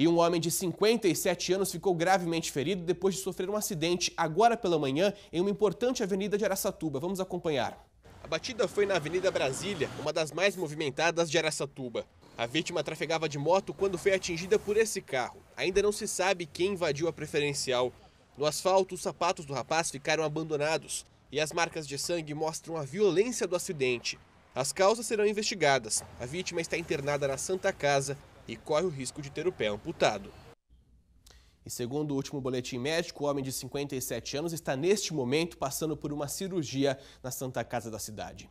E um homem de 57 anos ficou gravemente ferido depois de sofrer um acidente agora pela manhã em uma importante avenida de Araçatuba. Vamos acompanhar. A batida foi na Avenida Brasília, uma das mais movimentadas de Araçatuba. A vítima trafegava de moto quando foi atingida por esse carro. Ainda não se sabe quem invadiu a preferencial. No asfalto, os sapatos do rapaz ficaram abandonados e as marcas de sangue mostram a violência do acidente. As causas serão investigadas. A vítima está internada na Santa Casa e corre o risco de ter o pé amputado. E segundo o último boletim médico, o homem de 57 anos está neste momento passando por uma cirurgia na Santa Casa da cidade.